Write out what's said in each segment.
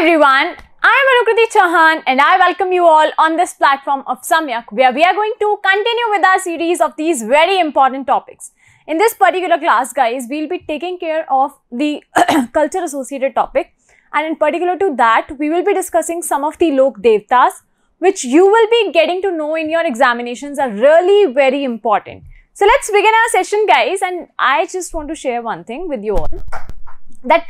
everyone, I am Anukriti Chauhan and I welcome you all on this platform of Samyak where we are going to continue with our series of these very important topics. In this particular class guys, we will be taking care of the culture associated topic and in particular to that, we will be discussing some of the Lok Devtas which you will be getting to know in your examinations are really very important. So let's begin our session guys and I just want to share one thing with you all that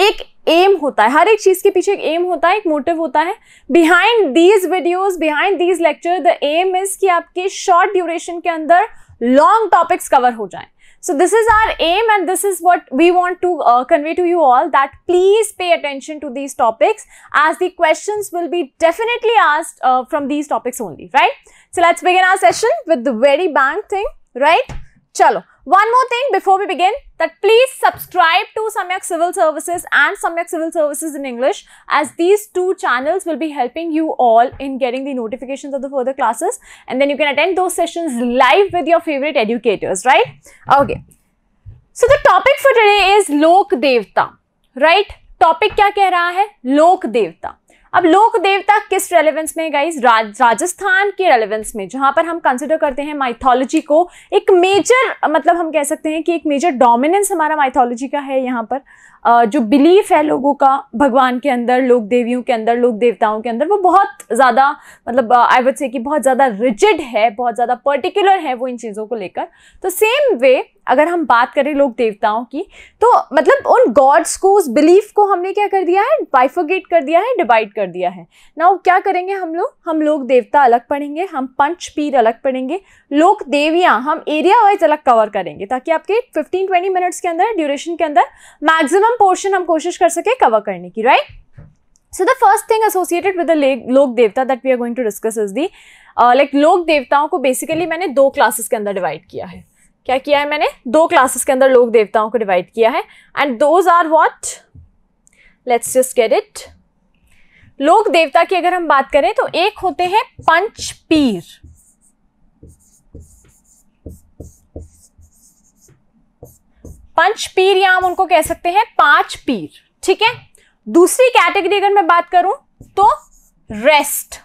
एक aim होता है हर एक चीज के पीछे एक aim होता है एक मोटिव होता है behind these videos behind these lecture the aim is कि आपके शॉर्ट ड्यूरेशन के अंदर लॉन्ग टॉपिक्स कवर हो जाएं so this is our aim and this is what we want to uh, convey to you all that please pay attention to these topics as the questions will be definitely asked uh, from these topics only right so let's begin our session with the very bang thing right chalo one more thing before we begin that please subscribe to Samyak Civil Services and Samyak Civil Services in English as these two channels will be helping you all in getting the notifications of the further classes and then you can attend those sessions live with your favorite educators, right? Okay. So the topic for today is Lok Devta, right? Topic क्या कह रहा Lokdevta. Lok Devta. अब लोक देवता किस relevance में guys Rajasthan के relevance में जहां पर हम कंसिडर करते हैं माइथोलॉजी को एक मेजर मतलब हम कह सकते हैं कि एक मेजर डोमिनेंस हमारा माइथोलॉजी का है यहाँ पर जो बिलीफ है लोगों का भगवान के अंदर लोक देवियों के अंदर लोक देवताओं के अंदर वो बहुत ज़्यादा मतलब आई वुड से कि बहुत ज़्यादा रिजिड है बहुत ज़्यादा पर्टिकुलर है वो इन चीज़ों को लेकर तो सेम वे अगर हम बात करें लोक देवताओं की तो मतलब उन गॉड्स को उस बिलीफ को हमने क्या कर दिया है बाइफोगेट कर दिया है डिवाइड कर दिया है ना क्या करेंगे हम लोग हम लोग देवता अलग पढ़ेंगे हम पंच पीर अलग पढ़ेंगे लोक देवियाँ हम एरिया वाइज अलग कवर करेंगे ताकि आपके फिफ्टीन ट्वेंटी मिनट्स के अंदर ड्यूरेशन के अंदर मैक्सिमम कम पोर्शन हम कोशिश कर सके कवर करने की right so the first thing associated with लोक देवता that we are going to discuss is the like लोक देवताओं को बेसिकली मैंने दो क्लासेस के अंदर डिवाइड किया है क्या किया है मैंने दो क्लासेस के अंदर लोक देवताओं को डिवाइड किया है and those are what let's just get it लोक देवता की अगर हम बात करें तो एक होते हैं पंच पीर पंच पीर या हम उनको कह सकते हैं पांच पीर ठीक है दूसरी कैटेगरी अगर मैं बात करूं तो रेस्ट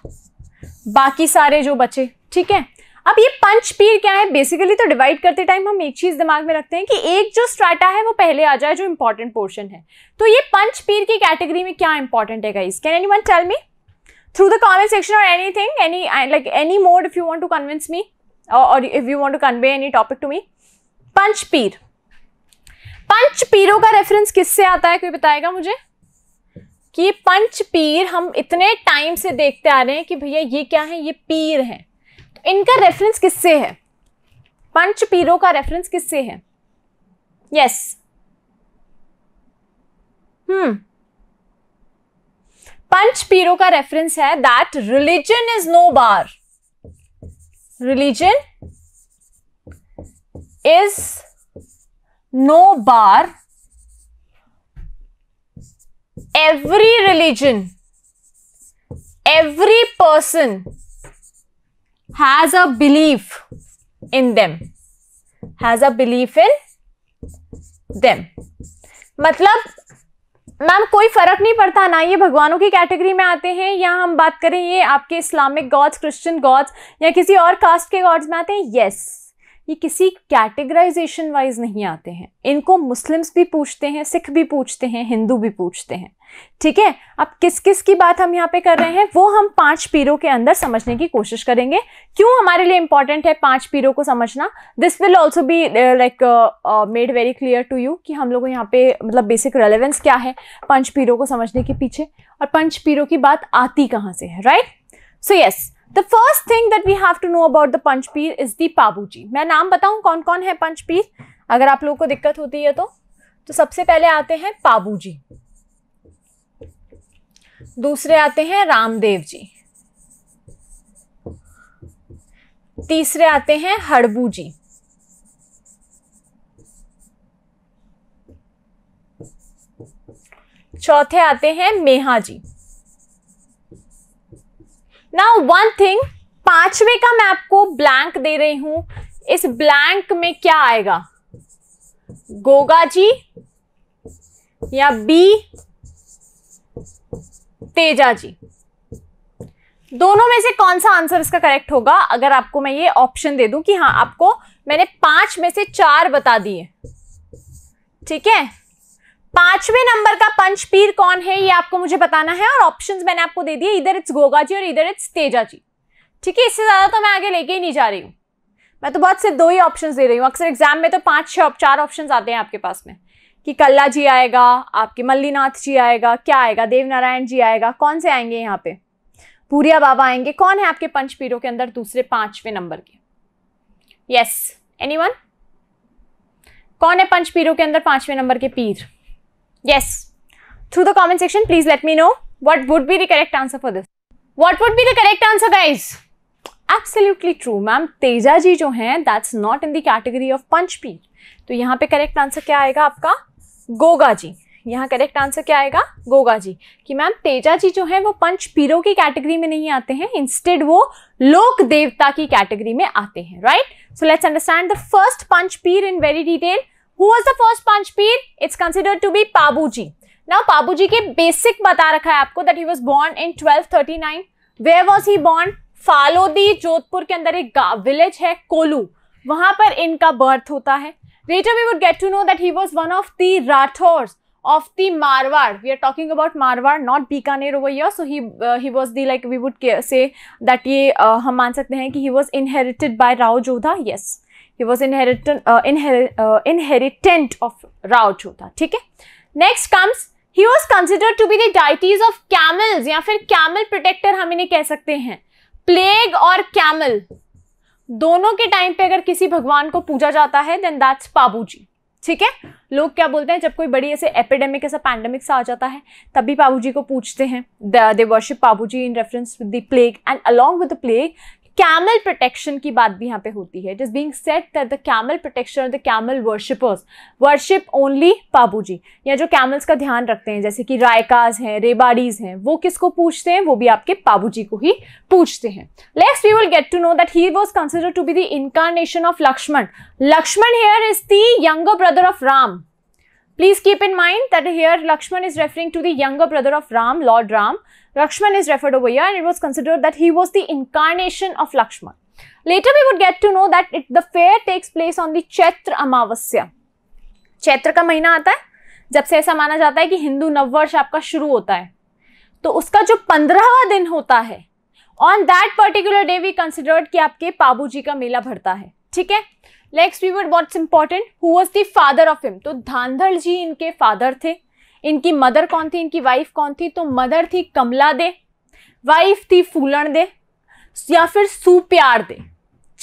बाकी सारे जो बचे ठीक है अब ये पंच पीर क्या है बेसिकली तो डिवाइड करते टाइम हम एक चीज दिमाग में रखते हैं कि एक जो स्ट्राटा है वो पहले आ जाए जो इंपॉर्टेंट पोर्शन है तो ये पंच पीर की कैटेगरी में क्या इंपॉर्टेंट है guys can anyone tell me through the comment section or anything any like any mode if you want to convince me or if you want to convey any topic to me Panch Pir Panch पीरों का reference किससे आता है कोई बताएगा मुझे कि पंच पीर हम इतने टाइम से देखते आ रहे हैं कि भैया ये क्या है ये पीर है तो इनका रेफरेंस किससे है पंच पीरों का रेफरेंस किससे है यस हम्म hmm. पंच पीरों का रेफरेंस है that religion is no bar religion is no bar every religion every person has a belief in them has a belief in them मतलब मैम कोई फर्क नहीं पड़ता ना ये भगवानों की कैटेगरी में आते हैं या हम बात करें ये आपके इस्लामिक गॉड्स क्रिश्चियन गॉड्स या किसी और कास्ट के गॉड्स में आते हैं यस yes. ये किसी कैटेगराइजेशन वाइज नहीं आते हैं इनको मुस्लिम्स भी पूछते हैं सिख भी पूछते हैं हिंदू भी पूछते हैं ठीक है अब किस किस की बात हम यहाँ पे कर रहे हैं वो हम पांच पीरों के अंदर समझने की कोशिश करेंगे क्यों हमारे लिए इंपॉर्टेंट है पांच पीरों को समझना this will also be like made very clear to you कि हम लोगों यहाँ पे मतलब बेसिक रेलिवेंस क्या है पंच पीरों को समझने के पीछे और पंच पीरों की बात आती कहाँ से है right so yes the first thing that we have to know about the Panchpir is the जी मैं नाम बताऊं कौन कौन है पंचपीर अगर आप लोगों को दिक्कत होती है तो तो सबसे पहले आते हैं पाबू जी दूसरे आते हैं रामदेव जी तीसरे आते हैं हड़बू जी चौथे आते हैं मेहा जी नाउ वन थिंग पांचवे का मैं आपको ब्लैंक दे रही हूं इस ब्लैंक में क्या आएगा गोगा जी या बी तेजा जी दोनों में से कौन सा आंसर इसका करेक्ट होगा अगर आपको मैं ये ऑप्शन दे दूं कि हाँ आपको मैंने पांच में से चार बता दिए ठीक है पांचवें नंबर का पंचपीर कौन है ये आपको मुझे बताना है और ऑप्शंस मैंने आपको दे दिए इधर इट्स गोगा जी और इधर इट्स तेजा जी ठीक है इससे ज़्यादा तो मैं आगे लेके ही नहीं जा रही हूँ मैं तो बहुत सिर्फ दो ही ऑप्शन दे रही हूँ अक्सर एग्जाम में तो पाँच छः चार ऑप्शन आते हैं आपके पास में कि कल्ला जी आएगा आपके मल्लीनाथ जी आएगा क्या आएगा देवनारायण जी आएगा कौन से आएंगे यहाँ पे पूरिया बाबा आएंगे कौन है आपके पंचपीरों के अंदर दूसरे पांचवें नंबर के यस एनीवन कौन है पंचपीरों के अंदर पांचवें नंबर के पीर Yes. Through the comment section, please let me know what would be the correct answer for this. What would be the correct answer, guys? Absolutely true ma'am Teja ji जो हैं that's not in the category of Panchpeeth to yahan pe correct answer kya aayega aapka goga ji यहाँ correct answer क्या आएगा गोगा जी कि ma'am Teja ji जो है वो पंच पीरों की कैटेगरी में नहीं आते हैं इंस्टेड वो लोक देवता की कैटेगरी में आते हैं right so let's understand the first Panch Pir in very detail Who was the first Panchpir? It's considered to be Pabuji. Now Pabuji के basic बता रखा है आपको that he was born in 1239. Where was he born? फालोदी Jodhpur के अंदर एक village है कोलू वहां पर इनका बर्थ होता है later we would get to know that he was one of the rathors of the marwar we are talking about marwar not bikaner over here so he uh, he was the like we would say that ye uh, hum maan sakte hain ki he was inherited by rao jodha yes he was inheritance inheritant of राउट होता ठीक है next comes he was consider to be the deities of camels या फिर camel protector हम इन्हें कह सकते हैं प्लेग और कैमल दोनों के टाइम पे अगर किसी भगवान को पूजा जाता है देन दैट्स पाबूजी ठीक है लोग क्या बोलते हैं जब कोई बड़ी ऐसे एपिडेमिक ऐसा पैंडेमिक सा आ जाता है तब भी बाबू जी को पूछते हैं they worship Babu ji in reference with the plague and along with the plague camel protection की बात भी यहाँ पे होती है it is being set that the camel protection the camel worshippers worship only ji या जो कैमल्स का ध्यान रखते हैं जैसे कि रायकाज हैं रेबाडीज हैं वो किसको पूछते हैं वो भी आपके जी को ही पूछते हैं let's we will get to know that he was consider to be the incarnation of Lakshman Lakshman here is the younger brother of Ram please keep in mind that here Lakshman is referring to the younger brother of Ram Lord Ram Lakshman is referred over here and it was considered that he was the incarnation of Lakshman. Later we would get to know that it, the fair takes place on the Chaitra Amavasya. Chaitra ka mahina aata hai, jab se aisa maana jata hai ki Hindu Navvarsh aapka shuru hota hai. To uska jo पंद्रहवा din hota hai, on that particular day we considered ki aapke Pabu ji ka mela bharta hai. ठीक है next we would what's important who was the father of him तो धांधल जी इनके father थे इनकी mother कौन थी इनकी वाइफ कौन थी तो मदर थी कमला दे वाइफ थी फूलन दे या फिर सुप्यार दे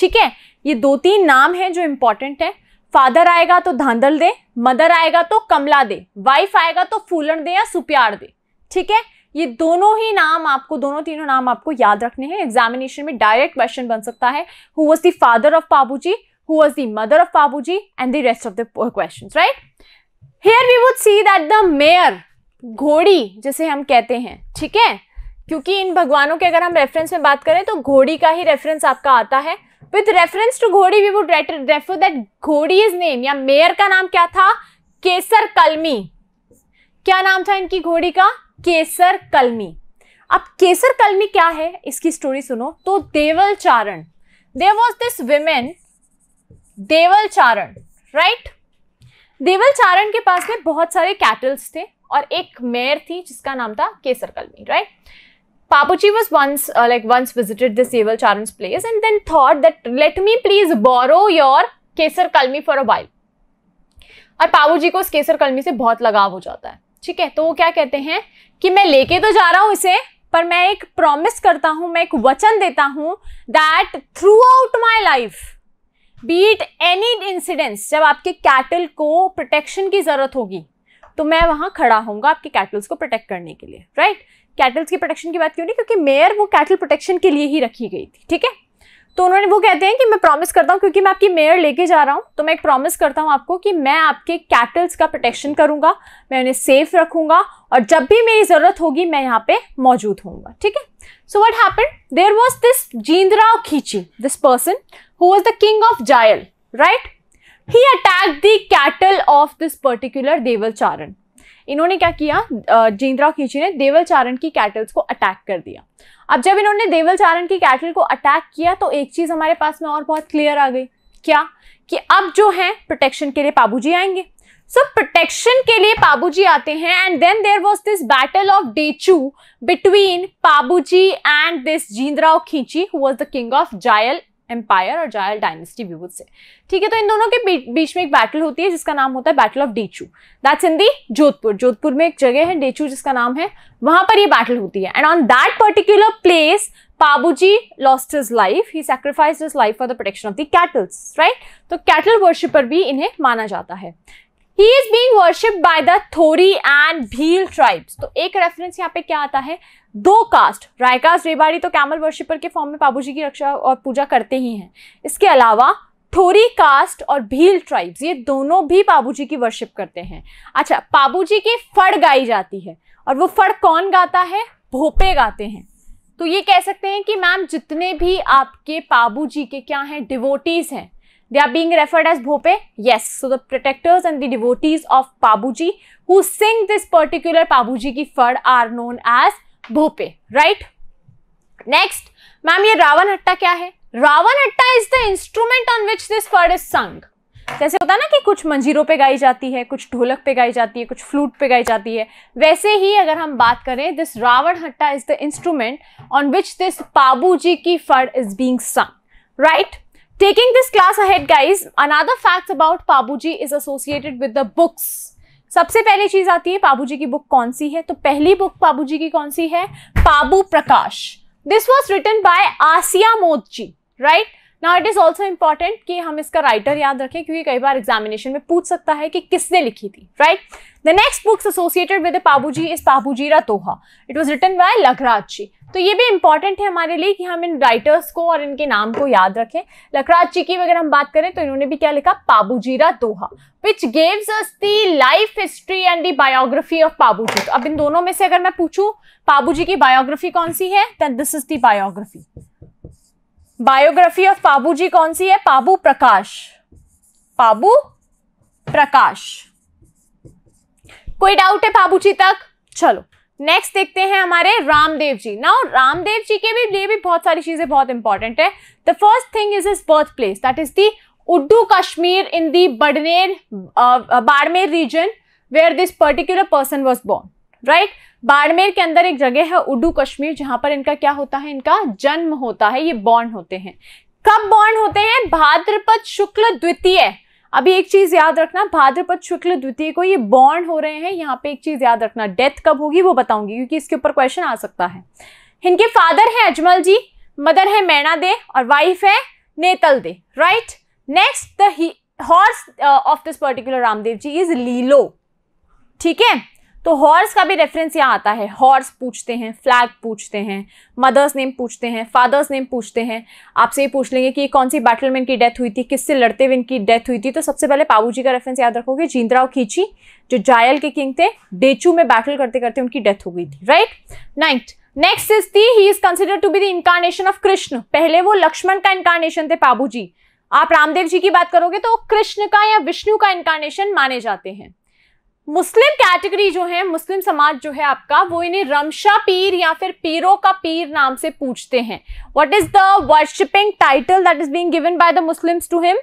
ठीक है ये दो तीन नाम हैं जो इंपॉर्टेंट है फादर आएगा तो धांधल दे मदर आएगा तो कमला दे वाइफ आएगा तो फूलन दे या सुप्यार दे ठीक है ये दोनों ही नाम आपको दोनों तीनों नाम आपको याद रखने हैं एग्जामिनेशन में डायरेक्ट क्वेश्चन बन सकता है who was the father of ji who was the mother of ji and the rest of the question right here we would see that the mare घोड़ी जिसे हम कहते हैं ठीक है क्योंकि इन भगवानों के अगर हम रेफरेंस में बात करें तो घोड़ी का ही रेफरेंस आपका आता है विथ रेफरेंस टू घोड़ी वी वुड रेफर दैट घोड़ी इज नेम या मेयर का नाम क्या था केसर कलमी क्या नाम था इनकी घोड़ी का केसर कलमी अब केसर कलमी क्या है इसकी स्टोरी सुनो तो Deval Charan there was this women Deval Charan right right? Deval Charan के पास में बहुत सारे कैटल्स थे और एक मेयर थी जिसका नाम था Kesar Kalmi right Papuchi was once uh, like once visited this Eval Charan's place and then thought that let me please borrow your Kesar Kalmi for a while और पाबू जी को उस केसर कलमी से बहुत लगाव हो जाता है ठीक है तो वो क्या कहते हैं कि मैं लेके तो जा रहा हूँ इसे पर मैं एक प्रॉमिस करता हूँ मैं एक वचन देता हूँ that throughout my life be it any incidents जब आपके कैटल को प्रोटेक्शन की ज़रूरत होगी तो मैं वहाँ खड़ा होऊंगा आपके कैटल्स को प्रोटेक्ट करने के लिए राइट right? कैटल्स की प्रोटेक्शन की बात क्यों नहीं क्योंकि मेयर वो कैटल प्रोटेक्शन के लिए ही रखी गई थी ठीक है तो उन्होंने वो कहते हैं कि मैं प्रॉमिस करता हूँ क्योंकि मैं आपकी मेयर लेके जा रहा हूँ तो मैं एक प्रॉमिस करता हूँ आपको कि मैं आपके कैटल्स का प्रोटेक्शन करूँगा मैं उन्हें सेफ रखूँगा और जब भी मेरी ज़रूरत होगी मैं यहाँ पे मौजूद होऊंगा ठीक है so what happen there was this Jindra Khinchi this person who was the king of Jayal right he attack the cattle of this particular Deval Charan इन्होंने क्या किया जिंद्रा खींची ने देवल चारण की कैटल्स को अटैक कर दिया अब जब इन्होंने देवल चारण की कैटल को अटैक किया तो एक चीज़ हमारे पास में और बहुत क्लियर आ गई क्या कि अब जो है प्रोटेक्शन के लिए पाबूजी आएंगे सो so, प्रोटेक्शन के लिए पाबूजी आते हैं and then there was this battle of Dechu between Pabuji and this Jindrao Khinchi who was the king of Jayal empire और जायल डायनेस्टी व्यूज से ठीक है तो इन दोनों के बीच में एक बैटल होती है जिसका नाम होता है battle of Dechu that's in the Jodhpur Jodhpur में एक जगह है डेचू जिसका नाम है वहां पर ये बैटल होती है and on that particular place Babuji lost his life he sacrifice his लाइफ for the protection of the cattles right तो कैटल वर्शिपर भी इन्हें माना जाता है He is being worshipped by the Thori and Bhil tribes. तो एक रेफरेंस यहाँ पे क्या आता है दो कास्ट रायकास्ट रेबाड़ी तो कैमल वर्शिपर के फॉर्म में बाबू की रक्षा और पूजा करते ही हैं इसके अलावा थोरी कास्ट और भील ट्राइब्स ये दोनों भी बाबू की वर्शिप करते हैं अच्छा बाबू की फड़ गाई जाती है और वो फड़ कौन गाता है भोपे गाते हैं तो ये कह सकते हैं कि मैम जितने भी आपके बाबू जी के क्या हैं डिवोटीज हैं they are being referred as Bhope yes so the protectors and the devotees of Babu ji who sing this particular Babu ji की phad are known as Bhupe right next ma'am ये रावण हट्टा क्या है Ravan Hatta is the instrument on which this word is sung जैसे होता है ना कि कुछ मंजीरों पे गाई जाती है कुछ ढोलक पे गाई जाती है कुछ फ्लूट पे गाई जाती है वैसे ही अगर हम बात करें this Ravan Hatta is the instrument on which this Pabu ji की phad is being sung right taking this class ahead guys another fact about Pabu ji is associated with the books सबसे पहली चीज आती है पाबूजी की बुक कौन सी है तो पहली बुक पाबूजी की कौन सी है Pabu Prakash this was written by Asiya Modji right now it is also important कि हम इसका राइटर याद रखें क्योंकि कई बार एग्जामिनेशन में पूछ सकता है कि किसने लिखी थी right the next books associated with ji is पाबूजीरा तोहा इट वॉज रिटन बाय लखराची तो ये भी इम्पॉर्टेंट है हमारे लिए कि हम इन राइटर्स को और इनके नाम को याद रखें लखराज जी की अगर हम बात करें तो इन्होंने भी क्या लिखा पाबू पाबूजीरा तोहा which gives us the life history and the biography of Pabu तो अब इन दोनों में से अगर मैं पाबू जी की बायोग्राफी कौन सी है then this is the biography biography of Pabu ji कौन सी है पाबू प्रकाश पाबू प्रकाश कोई डाउट है पाबू जी तक चलो नेक्स्ट देखते हैं हमारे रामदेव जी नाउ रामदेव जी के भी लिए भी बहुत सारी चीजें बहुत इंपॉर्टेंट है the first thing is is birth place that is the Uddu Kashmir in the Badner Barmer region where this particular person was born right Barmer के अंदर एक जगह है उडू कश्मीर जहां पर इनका क्या होता है इनका जन्म होता है ये बॉर्न होते हैं कब बॉर्न होते हैं भाद्रपद शुक्ल द्वितीय अभी एक चीज याद रखना भाद्रपद शुक्ल द्वितीय को ये बॉर्न हो रहे हैं यहाँ पे एक चीज याद रखना डेथ कब होगी वो बताऊंगी क्योंकि इसके ऊपर क्वेश्चन आ सकता है इनके फादर हैं अजमल जी मदर है मैना दे और वाइफ है Netal De right next the horse of this particular Ramdev ji is Lilo ठीक है तो हॉर्स का भी रेफरेंस यहाँ आता है हॉर्स पूछते हैं फ्लैग पूछते हैं मदर्स नेम पूछते हैं फादर्स नेम पूछते हैं आपसे ये पूछ लेंगे कि कौन सी बैटल में इनकी डेथ हुई थी किससे लड़ते हुए इनकी डेथ हुई थी तो सबसे पहले पाबू का रेफरेंस याद रखोगे जींद्राव खींची जो जायल के किंग थे डेचू में बैटल करते करते उनकी डेथ हो गई थी right ninth next is the he is consider to be the incarnation of Krishna पहले वो लक्ष्मण का इंकारनेशन थे पाबू जी आप रामदेव जी की बात करोगे तो कृष्ण का या विष्णु का इंकारनेशन माने जाते हैं मुस्लिम कैटेगरी जो है मुस्लिम समाज जो है आपका वो इन्हें रमशा पीर या फिर पीरों का पीर नाम से पूछते हैं what is the worshipping title that is being given by the Muslims to him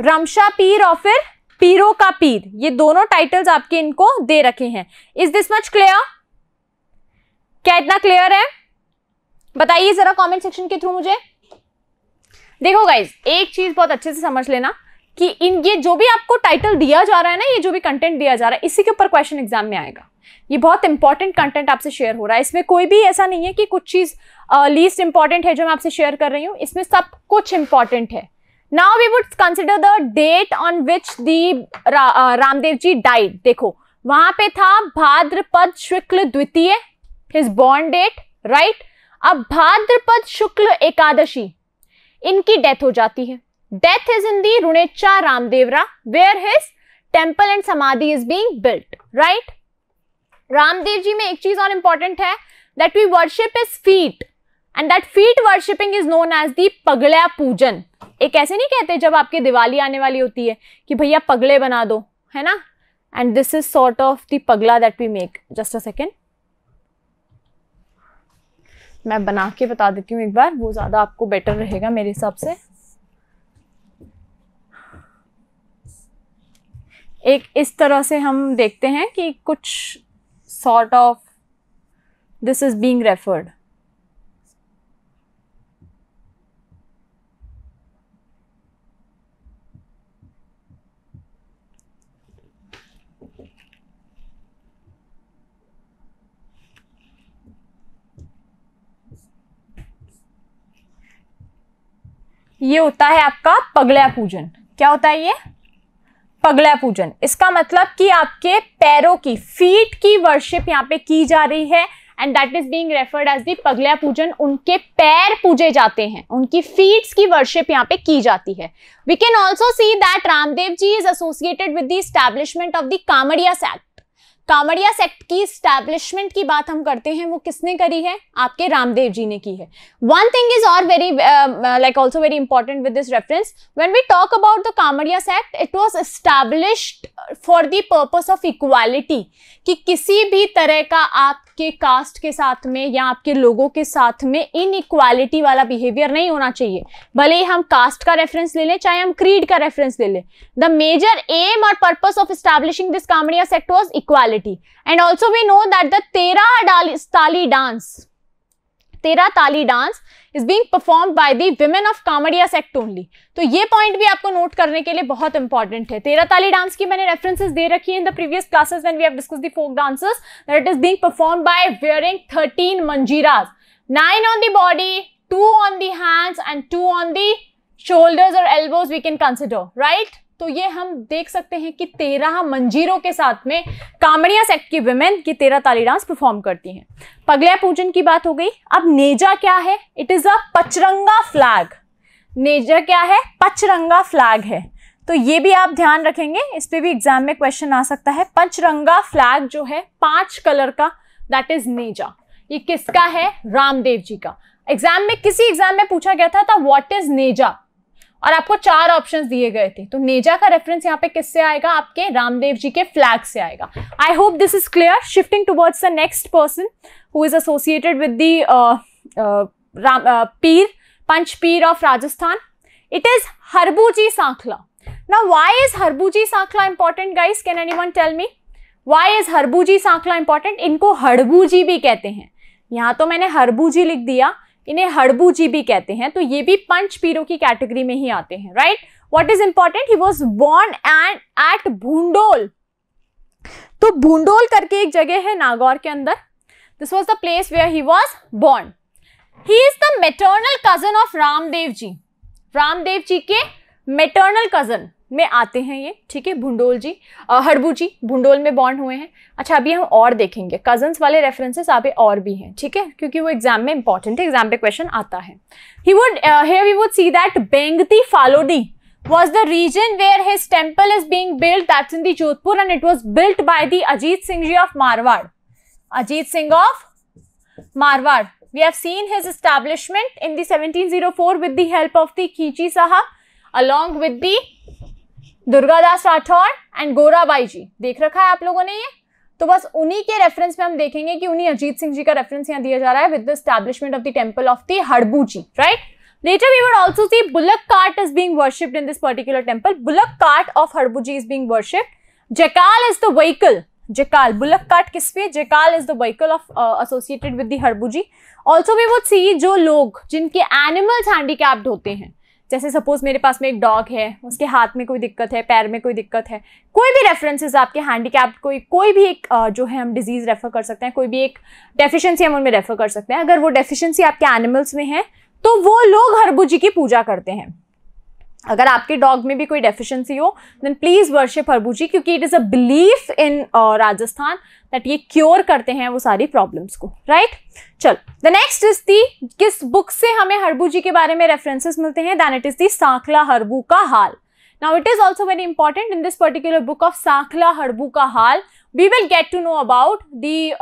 Ramsha Pir और फिर पीरों का पीर ये दोनों टाइटल्स आपके इनको दे रखे हैं इज दिस मच क्लियर क्या इतना क्लियर है बताइए जरा कमेंट सेक्शन के थ्रू मुझे देखो गाइज एक चीज बहुत अच्छे से समझ लेना कि इन ये जो भी आपको टाइटल दिया जा रहा है ना ये जो भी कंटेंट दिया जा रहा है इसी के ऊपर क्वेश्चन एग्जाम में आएगा ये बहुत इंपॉर्टेंट कंटेंट आपसे शेयर हो रहा है इसमें कोई भी ऐसा नहीं है कि कुछ चीज़ लीस्ट इंपॉर्टेंट है जो मैं आपसे शेयर कर रही हूँ इसमें सब कुछ इंपॉर्टेंट है now we would consider the date on which the Ramdev ji died देखो वहां पे था भाद्रपद शुक्ल द्वितीय हिज बॉर्न डेट राइट अब भाद्रपद शुक्ल एकादशी इनकी डेथ हो जाती है death is in the Runecha Ramdevra where his temple and samadhi is being built right Ramdev ji में एक चीज और इंपॉर्टेंट है that we worship is feet and that feet worshipping is known as the pagadiya pujan एक ऐसे नहीं कहते जब आपकी दिवाली आने वाली होती है कि भैया पगड़े बना दो है ना and this is sort of the pagla that we make just a second मैं बना के बता देती हूँ एक बार वो ज़्यादा आपको बेटर रहेगा मेरे हिसाब से एक इस तरह से हम देखते हैं कि कुछ sort of this is being referred ये होता है आपका पगला पूजन क्या होता है ये पगला पूजन इसका मतलब कि आपके पैरों की फीट की वर्शिप यहाँ पे की जा रही है and that is being referred as the pagla pujan उनके पैर पूजे जाते हैं उनकी फीट्स की वर्शिप यहाँ पे की जाती है we can also see that Ramdev ji is associated with the establishment of the Kamadia sect Kanwadia sect की स्टैब्लिशमेंट की बात हम करते हैं वो किसने करी है आपके रामदेव जी ने की है वन थिंग इज और very like also very important with this reference when we talk about the Kanwadia sect it was established for the purpose of equality कि किसी भी तरह का आप आपके कास्ट के साथ में या आपके लोगों के साथ में इनइक्वालिटी वाला बिहेवियर नहीं होना चाहिए भले ही हम कास्ट का रेफरेंस ले लें चाहे हम क्रीड का रेफरेंस ले लें द मेजर एम और purpose of establishing this Kamadia sect was equality and also we know that the Terah dance Terah Taali dance is being perform by the women of Kamadia sect only तो ये पॉइंट भी आपको नोट करने के लिए बहुत इंपॉर्टेंट है तेरा ताली डांस की मैंने रेफरेंसेस दे रखी है in the previous classes when we have discuss the folk dances that is being perform by wearing 13 manjiras nine on the body two on the hands and two on the shoulders और elbows we can consider right तो ये हम देख सकते हैं कि तेरह मंजीरों के साथ में कामड़िया सेक्ट की वेमेन की तेरह ताली डांस परफॉर्म करती हैं पगलिया पूजन की बात हो गई अब नेजा क्या है it is a pachranga flag नेजा क्या है पचरंगा फ्लैग है तो ये भी आप ध्यान रखेंगे इस पर भी एग्जाम में क्वेश्चन आ सकता है पंचरंगा फ्लैग जो है पांच कलर का दैट इज नेजा ये किसका है रामदेव जी का एग्जाम में किसी एग्जाम में पूछा गया था वॉट इज नेजा और आपको चार ऑप्शंस दिए गए थे तो नेजा का रेफरेंस यहाँ पे किससे आएगा आपके रामदेव जी के फ्लैग से आएगा I hope this is clear shifting towards the next person who is associated with the pir panch pir of Rajasthan it is Harbhuji Sankla. Now, why Sankhla Harbhuji guys can guys? One tell me why is Harbu ji Sankhla important इनको हड़बूजी भी कहते हैं यहाँ तो मैंने हरबूजी लिख दिया इन्हें हड़बू जी भी कहते हैं तो ये भी पंच पीरों की कैटेगरी में ही आते हैं right what is important he was born and at Bhudol तो भूडोल करके एक जगह है नागौर के अंदर this was the place where he was born he is the maternal cousin of Ramdev ji Ramdev ji के मेटर्नल कजन में आते हैं ये ठीक है भुंडोल जी हड़बू जी भुंडोल में बॉन्ड हुए हैं अच्छा अभी हम और देखेंगे कजन्स वाले रेफरेंसेस आप और भी हैं ठीक है क्योंकि वो एग्जाम में इंपॉर्टेंट है एग्जाम पे क्वेश्चन आता है he would we would see that Bengti Phalodi was the region where his temple is being built that's in the Jodhpur and it was built by the Ajit Singh ji of Marwar Ajit Singh of Marwar we have seen his establishment in the seventeen zero four with the help of the Khinchi Sahab along with the Durgadas Rathore and Gorabai ji देख रखा है आप लोगों ने ये तो बस उन्हीं के रेफरेंस में हम देखेंगे कि उन्हीं अजीत सिंह जी का रेफरेंस यहाँ दिया जा रहा है with the establishment of the temple of the Harbu ji right later we would also see bullock cart is being worshipped in this particular temple bullock cart of Harbu ji is being worshipped jakal is the vehicle jakal bullock cart किस पे jakal is the vehicle of associated with the Harbu ji also we would see जो लोग जिनके animals handicapped होते हैं जैसे suppose मेरे पास में एक डॉग है उसके हाथ में कोई दिक्कत है पैर में कोई दिक्कत है कोई भी रेफरेंसेज आपके हैंडीकैप कोई कोई भी एक जो है हम डिजीज़ रेफ़र कर सकते हैं कोई भी एक डेफिशिएंसी हम उनमें रेफ़र कर सकते हैं अगर वो डेफिशिएंसी आपके एनिमल्स में है तो वो लोग हरबुजी की पूजा करते हैं अगर आपके डॉग में भी कोई डेफिशिएंसी हो देन प्लीज़ वर्शिप जी क्योंकि it is a belief in Rajasthan that ये क्योर करते हैं वो सारी प्रॉब्लम्स को राइट चल द नेक्स्ट इज दी किस बुक से हमें हरबू जी के बारे में रेफरेंसेस मिलते हैं then it is the Sakhla Harbu ka Haal now it is also very important in this particular book of Sakhla Harbu ka Haal we will get to know about the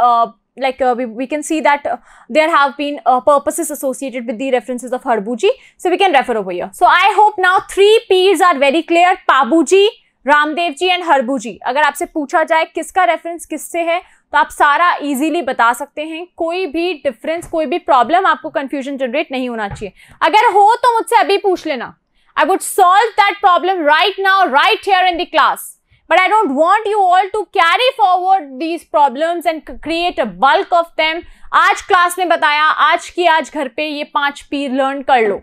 like uh, we, we can see that uh, there have been uh, purposes associated with the references of Harbuji. So we can refer over here. So I hope now three P's are very clear. Pabuji, Ramdevji and Harbuji. अगर आपसे पूछा जाए किसका reference किससे है तो आप सारा इजीली बता सकते हैं कोई भी डिफरेंस कोई भी प्रॉब्लम आपको कंफ्यूजन जनरेट नहीं होना चाहिए अगर हो तो मुझसे अभी पूछ लेना I would solve that problem right now right here in the class but I don't want you all to carry forward these problems and create a bulk of them. आज क्लास में बताया आज की आज घर पे ये पांच पी लर्न कर लो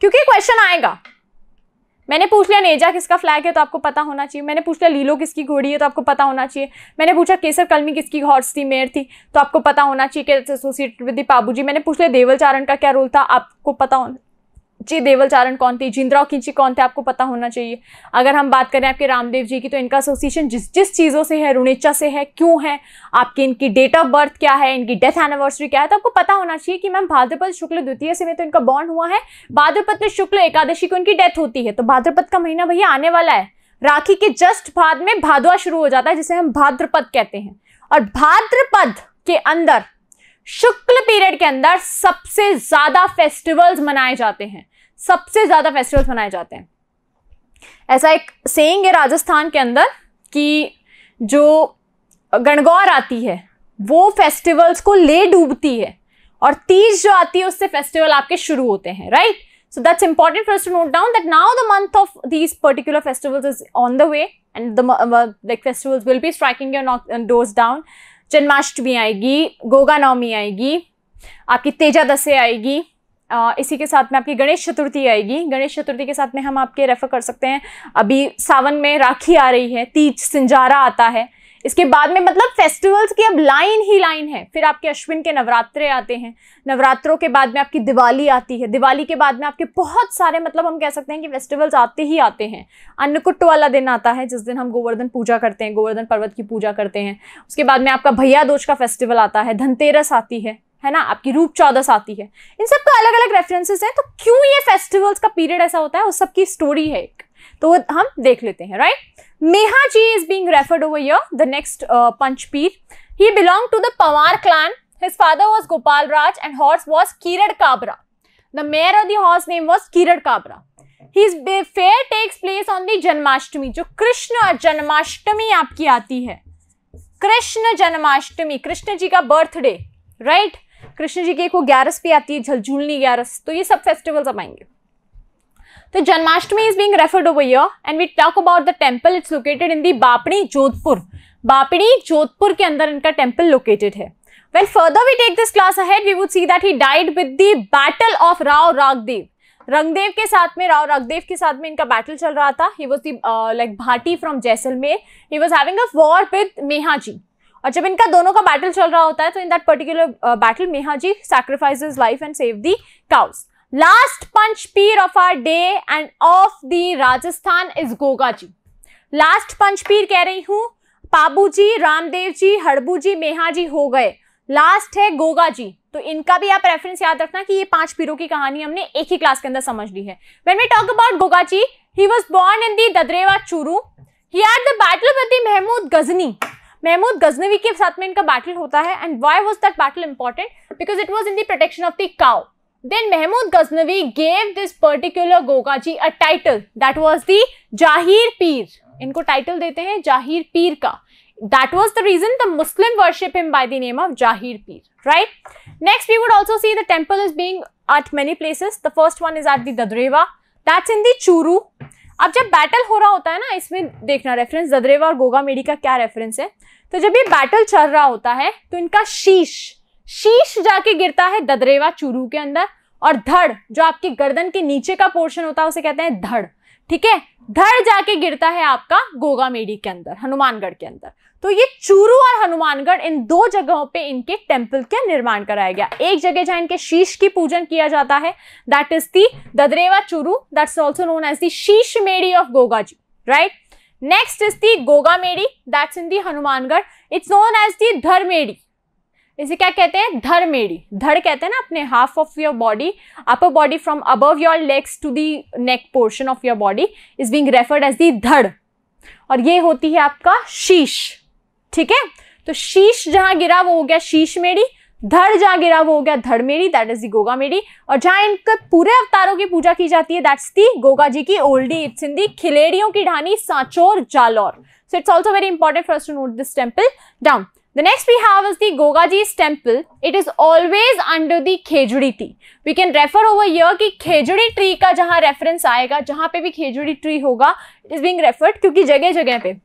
क्योंकि क्वेश्चन आएगा मैंने पूछ लिया नेजा किसका फ्लैग है तो आपको पता होना चाहिए मैंने पूछ लिया लीलो किसकी घोड़ी है तो आपको पता होना चाहिए मैंने पूछा केसर कलमी किसकी हॉर्स थी मेयर थी तो आपको पता होना चाहिए कि एसोसिएटेड विद दी पाबूजी मैंने पूछ लिया देवल चारण का क्या रोल था आपको पता होना जी देवल चारण कौन थे जिंद्राव किंची कौन थे आपको पता होना चाहिए अगर हम बात करें आपके रामदेव जी की तो इनका एसोसिएशन जिस जिस चीज़ों से है रुणेचा से है क्यों है आपकी इनकी डेट ऑफ बर्थ क्या है इनकी डेथ एनिवर्सरी क्या है तो आपको पता होना चाहिए कि मैम भाद्रपद शुक्ल द्वितीय से में तो इनका बॉन्ड हुआ है भाद्रपद शुक्ल एकादशी को इनकी डेथ होती है तो भाद्रपद का महीना भैया आने वाला है राखी के जस्ट बाद में भादवा शुरू हो जाता है जिसे हम भाद्रपद कहते हैं और भाद्रपद के अंदर शुक्ल पीरियड के अंदर सबसे ज्यादा फेस्टिवल्स मनाए जाते हैं सबसे ज्यादा फेस्टिवल्स मनाए जाते हैं ऐसा एक सेइंग है राजस्थान के अंदर कि जो गणगौर आती है वो फेस्टिवल्स को ले डूबती है और तीज जो आती है उससे फेस्टिवल आपके शुरू होते हैं right so that's important first to note down that now the month of these particular festivals is on the way and the festivals will be striking your doors down Janmashtami आएगी गोगा नवमी आएगी आपकी तेजा आएगी इसी के साथ में आपकी गणेश चतुर्थी आएगी गणेश चतुर्थी के साथ में हम आपके रेफ़र कर सकते हैं अभी सावन में राखी आ रही है तीज सिंजारा आता है इसके बाद में मतलब फेस्टिवल्स की अब लाइन ही लाइन है फिर आपके अश्विन के नवरात्रे आते हैं नवरात्रों के बाद में आपकी दिवाली आती है दिवाली के बाद में आपके बहुत सारे मतलब हम कह सकते हैं कि फेस्टिवल्स आते ही आते हैं अन्नकुट वाला दिन आता है जिस दिन हम गोवर्धन पूजा करते हैं गोवर्धन पर्वत की पूजा करते हैं उसके बाद में आपका भैया दोज का फेस्टिवल आता है धनतेरस आती है है ना आपकी रूप चौदस आती है इन सब का अलग अलग रेफरेंसेस हैं तो क्यों ये फेस्टिवल्स का पीरियड ऐसा होता है उस सब की स्टोरी है एक तो हम देख लेते हैं right Meha ji is being referred over your the next Panchpir he belong to the Pawar clan his father was Gopal Raj and horse was Kiran Kabra the mare of the name was Kiran Kabra fair takes place on the Janmashtami जो कृष्ण जन्माष्टमी आपकी आती है कृष्ण जन्माष्टमी कृष्ण जी का बर्थडे राइट कृष्ण जी की एक ग्यारस भी आती है झलझुलनी ग्यारस तो ये सब फेस्टिवल्स अब आएंगे तो Janmashtami is being referred over year and we talk about the temple it's located in the Bapri Jodhpur Bapri Jodhpur के अंदर इनका टेम्पल लोकेटेड है well further we take this class ahead we would see that he died with the battle of Rao Ragdev Rangdev के साथ में राव रागदेव के साथ में इनका बैटल चल रहा था he was the like Bhati from Jaisalmer he was having a war with Meha ji और जब इनका दोनों का बैटल चल रहा होता है तो in that particular battle Meha ji sacrifice life and save the cows last panch pir of our day and of the Rajasthan is Goga ji last panch pir कह रही हूं पाबू जी रामदेव जी हड़बू जी मेहा जी हो गए लास्ट है गोगा जी तो इनका भी आप रेफरेंस याद रखना कि ये पांच पीरों की कहानी हमने एक ही क्लास के अंदर समझ ली है when we talk about Goga ji he was born in the Dadrewa Churu he are the battle with the Mahmud Ghazni Mahmud Ghaznavi के साथ में इनका बैटल होता है and why was that battle important because it was in the protection of the cow then Mahmud Ghaznavi gave this particular Gogaji a title that was the Jahir Peer. इनको title देते हैं Jahir Peer का. That was the reason the Muslim worship him by the name of Jahir Peer, right? Next, we would also see the temple is being at many places. The first one is at the Dadreva. That's in the Churu. अब जब battle हो रहा होता है ना इसमें देखना reference Dadrewa और गोगा मेडी का क्या रेफरेंस है तो जब ये बैटल चल रहा होता है तो इनका शीश शीश जाके गिरता है ददरेवा चूरू के अंदर और धड़ जो आपकी गर्दन के नीचे का पोर्शन होता है उसे कहते हैं धड़ ठीक है धड़ जाके गिरता है आपका गोगा मेडी के अंदर हनुमानगढ़ के अंदर तो ये चूरू और हनुमानगढ़ इन दो जगहों पे इनके टेम्पल का निर्माण कराया गया एक जगह जहां इनके शीश की पूजन किया जाता है that is the Dadrewa Churu that's also known as the Sheesh Medi of Goga ji right next is the Goga Medi that's in the Hanumangarh it's known as the Dhar Medi इसे क्या कहते हैं धरमेड़ी धड़ कहते हैं ना अपने half of your body upper body from above your legs to the neck portion of your body is being referred as the dhad और ये होती है आपका शीश ठीक है तो शीश जहां गिरा वो हो गया शीश मेड़ी धड़ जहां गिरा वो हो गया धड़ मेड़ी दैट इज दी गोगा मेड़ी और जहां इनके पूरे अवतारों की पूजा की जाती है दैट्स दी गोगा जी की ओल्डी इट्स इन दी खिलेड़ियों की Dhani Sanchore Jalore so it's also very important first to note this temple down The next we have is the Gogaji's temple. It is always under the Khejuri tree. We can refer over here कि Khejuri tree का जहाँ reference आएगा, जहाँ पे भी Khejuri tree होगा, it is being referred क्योंकि जगह जगह पे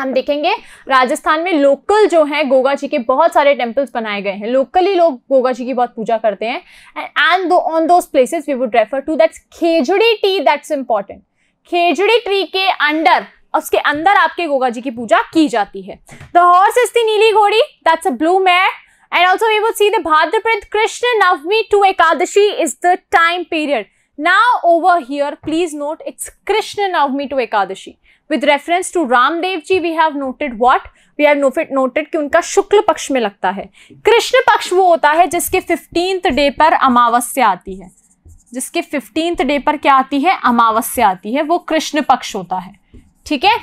हम देखेंगे राजस्थान में लोकल जो है गोगा जी के बहुत सारे टेम्पल्स बनाए गए हैं लोकली लोग गोगा जी की बहुत पूजा करते हैं and on those places we would refer to that's khejri tree that's important khejri tree के अंडर उसके अंदर आपके गोगा जी की पूजा की जाती है the horse is the Neeli Ghodi that's a blue mare and also we would see the Bhadrapada Krishna Navami to Ekadashi is the time period now over here please note it's Krishna Navami to Ekadashi with reference to Ramdev ji we have noted what we have नोफिट noted कि उनका शुक्ल पक्ष में लगता है कृष्ण पक्ष वो होता है जिसके फिफ्टींथ डे पर अमावस्या आती है जिसके फिफ्टींथ डे पर क्या आती है अमावस्या आती है वो कृष्ण पक्ष होता है ठीक है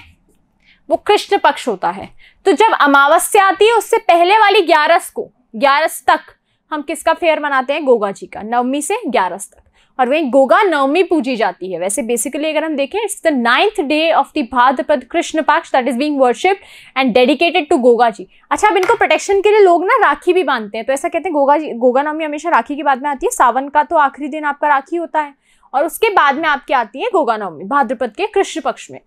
वो कृष्ण पक्ष होता है तो जब अमावस्या आती है उससे पहले वाली ग्यारस को ग्यारस तक हम किसका फेयर मनाते हैं गोगा जी का नवमी से ग्यारस तक और वही गोगा नवमी पूजी जाती है वैसे बेसिकली अगर हम देखें it's the ninth day of the Bhadrapad Krishna Paksha that is being worship and dedicated to Goga ji अच्छा अब इनको प्रोटेक्शन के लिए लोग ना राखी भी बांधते हैं तो ऐसा कहते हैं गोगा जी गोगा नवमी हमेशा राखी के बाद में आती है सावन का तो आखिरी दिन आपका राखी होता है और उसके बाद में आपकी आती है गोगा नवमी भाद्रपद के कृष्ण पक्ष में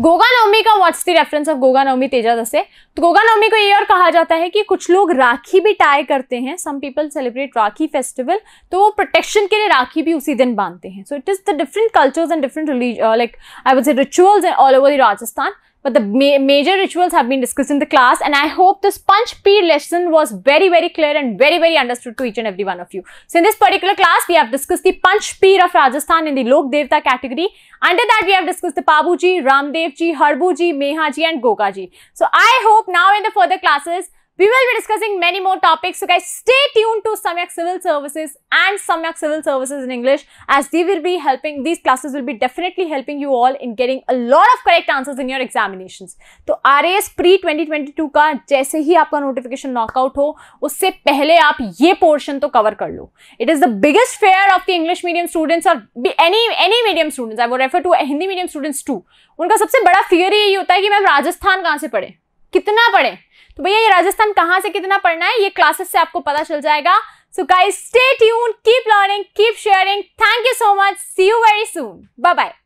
गोगा नवमी का what's the reference of Goga Navami Teja दसे तो गोगा नवमी को ये और कहा जाता है कि कुछ लोग राखी भी टाई करते हैं some people celebrate Rakhi festival तो वो प्रोटेक्शन के लिए राखी भी उसी दिन बांधते हैं so it is the different cultures and different like I would say rituals all over Rajasthan but the ma major rituals have been discussed in the class and I hope this punch P lesson was very, very clear and very, very understood to each and every one of you. So in this particular class, we have discussed the punch P of Rajasthan in the Lok Devta category. Under that, we have discussed the Pabuji, Ramdevji, Harbuji, Mehaji and Gokaji. So I hope now in the further classes, We will be discussing many more topics. So guys, stay tuned to Samyak Civil Services and Samyak Civil Services in English as they will be helping, these classes will be definitely helping you all in getting a lot of correct answers in your examinations. तो RAS pre 2022 का जैसे ही आपका notification knockout हो उससे पहले आप ये portion तो कवर कर लो it is the biggest fair of the English medium students और any any medium students I वो refer to Hindi medium students to उनका सबसे बड़ा फियर यही होता है कि मैम राजस्थान कहाँ से पढ़े कितना पढ़े तो भैया ये राजस्थान कहाँ से कितना पढ़ना है ये क्लासेस से आपको पता चल जाएगा so guys stay tune keep learning keep sharing thank you so much see you very soon bye bye